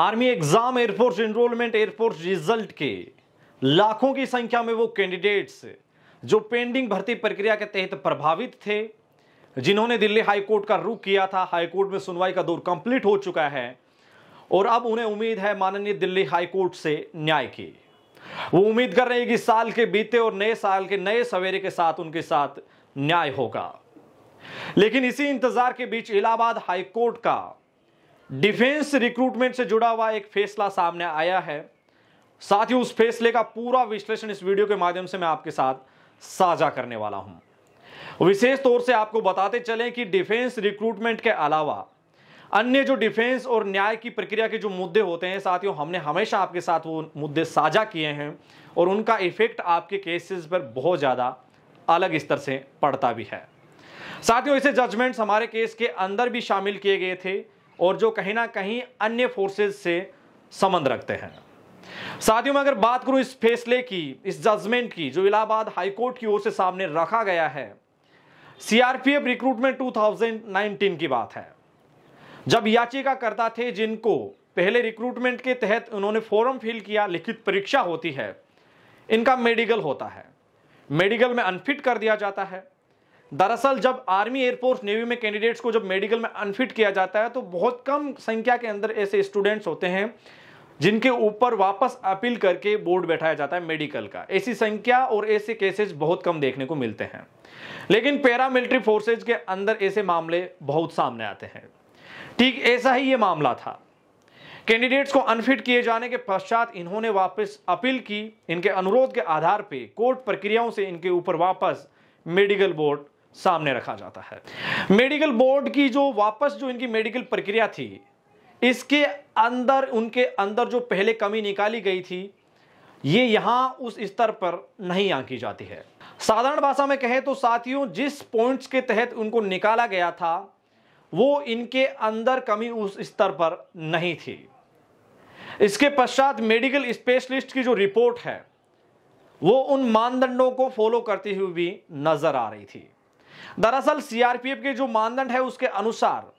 army exam air force enrolment air force result के लाखों की संख्या में वो कैंडिडेट्स जो पेंडिंग भर्ती प्रक्रिया के तहत प्रभावित थे जिन्होंने दिल्ली हाईकोर्ट का रुख किया था हाईकोर्ट में सुनवाई का दौर कंप्लीट हो चुका है और अब उन्हें उम्मीद है माननीय दिल्ली हाईकोर्ट से न्याय की वो उम्मीद कर रहे हैं कि साल के बीते और नए साल के नए सवेरे के साथ उनके साथ न्याय होगा लेकिन इसी इंतजार के बीच इलाहाबाद हाईकोर्ट का डिफेंस रिक्रूटमेंट से जुड़ा हुआ एक फैसला सामने आया है साथ ही उस फैसले का पूरा विश्लेषण इस वीडियो के माध्यम से मैं आपके साथ साझा करने वाला हूं विशेष तौर से आपको बताते चलें कि डिफेंस रिक्रूटमेंट के अलावा अन्य जो डिफेंस और न्याय की प्रक्रिया के जो मुद्दे होते हैं साथियों हमने हमेशा आपके साथ वो मुद्दे साझा किए हैं और उनका इफेक्ट आपके केसेस पर बहुत ज़्यादा अलग स्तर से पड़ता भी है साथियों इसे जजमेंट्स हमारे केस के अंदर भी शामिल किए गए थे और जो कहीं ना कहीं अन्य फोर्सेस से संबंध रखते हैं साथियों में अगर बात करूं इस फैसले की इस जजमेंट की जो इलाहाबाद हाईकोर्ट की ओर से सामने रखा गया है सीआरपीएफ रिक्रूटमेंट 2019 की बात है जब याचिकाकर्ता थे जिनको पहले रिक्रूटमेंट के तहत उन्होंने फॉर्म फिल किया लिखित परीक्षा होती है इनका मेडिकल होता है मेडिकल में अनफिट कर दिया जाता है दरअसल जब आर्मी एयरफोर्स नेवी में कैंडिडेट्स को जब मेडिकल में अनफिट किया जाता है तो बहुत कम संख्या के अंदर ऐसे स्टूडेंट्स होते हैं जिनके ऊपर वापस अपील करके बोर्ड बैठाया जाता है मेडिकल का ऐसी संख्या और ऐसे केसेस बहुत कम देखने को मिलते हैं लेकिन पैरामिलिट्री फोर्सेज के अंदर ऐसे मामले बहुत सामने आते हैं ठीक ऐसा ही ये मामला था कैंडिडेट्स को अनफिट किए जाने के पश्चात इन्होंने वापस अपील की इनके अनुरोध के आधार पर कोर्ट प्रक्रियाओं से इनके ऊपर वापस मेडिकल बोर्ड सामने रखा जाता है मेडिकल बोर्ड की जो वापस जो इनकी मेडिकल प्रक्रिया थी इसके अंदर उनके अंदर जो पहले कमी निकाली गई थी ये यहां उस स्तर पर नहीं आंकी जाती है साधारण भाषा में कहें तो साथियों जिस पॉइंट्स के तहत उनको निकाला गया था वो इनके अंदर कमी उस स्तर पर नहीं थी इसके पश्चात मेडिकल स्पेशलिस्ट की जो रिपोर्ट है वो उन मानदंडों को फॉलो करती हुई भी नजर आ रही थी दरअसल सीआरपीएफ के जो मानदंड है उसके अनुसार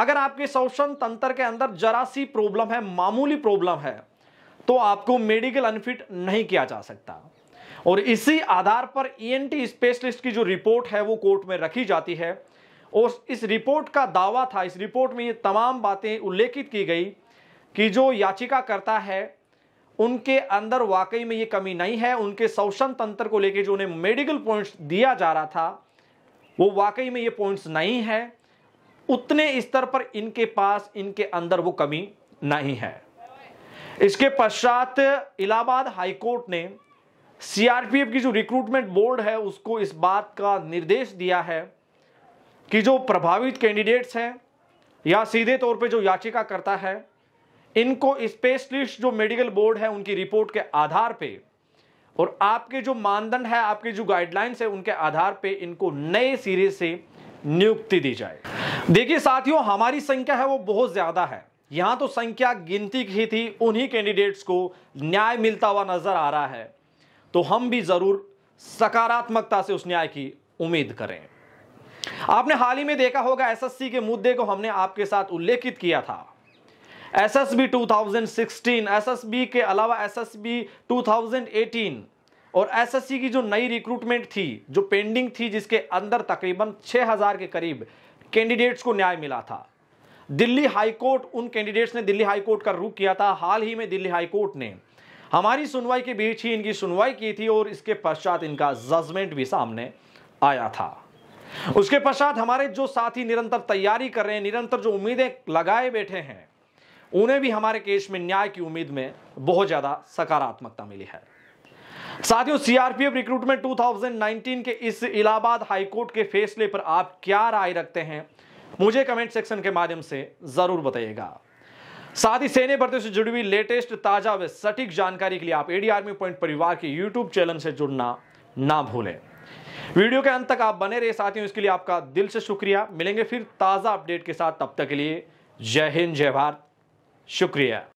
अगर आपके शोषण तंत्र के अंदर जरा सी प्रॉब्लम है मामूली प्रॉब्लम है तो आपको मेडिकल अनफिट नहीं किया जा सकता और इसी आधार पर ईएनटी e स्पेशलिस्ट की जो रिपोर्ट है वो कोर्ट में रखी जाती है और इस रिपोर्ट का दावा था इस रिपोर्ट में ये तमाम बातें उल्लेखित की गई कि जो याचिकाकर्ता है उनके अंदर वाकई में ये कमी नहीं है उनके शोषण तंत्र को लेकर जो उन्हें मेडिकल पॉइंट्स दिया जा रहा था वो वाकई में ये पॉइंट्स नहीं है उतने स्तर पर इनके पास इनके अंदर वो कमी नहीं है इसके पश्चात इलाहाबाद हाईकोर्ट ने सीआरपीएफ की जो रिक्रूटमेंट बोर्ड है उसको इस बात का निर्देश दिया है कि जो प्रभावित कैंडिडेट्स हैं या सीधे तौर पे जो याचिका करता है इनको स्पेशलिस्ट जो मेडिकल बोर्ड है उनकी रिपोर्ट के आधार पर और आपके जो मानदंड है आपके जो गाइडलाइंस है उनके आधार पे इनको नए सिरे से नियुक्ति दी जाए देखिए साथियों हमारी संख्या है वो बहुत ज्यादा है यहां तो संख्या गिनती की थी उन्हीं कैंडिडेट्स को न्याय मिलता हुआ नजर आ रहा है तो हम भी जरूर सकारात्मकता से उस न्याय की उम्मीद करें आपने हाल ही में देखा होगा एसएससी के मुद्दे को हमने आपके साथ उल्लेखित किया था S S B two S S B के अलावा एस थाउजेंड एटीन और सी की जो नई रिक्रूटमेंट थी जो पेंडिंग थी जिसके अंदर तकरीबन 6000 के करीब कैंडिडेट्स को न्याय मिला था दिल्ली हाईकोर्ट उन कैंडिडेट्स ने दिल्ली हाईकोर्ट का रुख किया था हाल ही में दिल्ली हाईकोर्ट ने हमारी सुनवाई के बीच ही इनकी सुनवाई की थी और इसके पश्चात इनका जजमेंट भी सामने आया था उसके पश्चात हमारे जो साथी निरंतर तैयारी कर रहे हैं निरंतर जो उम्मीदें लगाए बैठे हैं उन्हें भी हमारे केस में न्याय की उम्मीद में बहुत ज्यादा सकारात्मकता मिली है साथियों सीआरपीएफ रिक्रूटमेंट 2019 के इस इलाहाबाद हाईकोर्ट के फैसले पर आप क्या राय रखते हैं मुझे कमेंट सेक्शन के माध्यम से जरूर बताइएगा साथ ही सेने भर्ती से जुड़ी हुई लेटेस्ट ताजा व सटीक जानकारी के लिए आप एडी आर्मी पॉइंट परिवार के यूट्यूब चैनल से जुड़ना ना भूलें वीडियो के अंत तक आप बने रहे साथियों इसके लिए आपका दिल से शुक्रिया मिलेंगे फिर ताजा अपडेट के साथ तब तक के लिए जय हिंद जय भारत शुक्रिया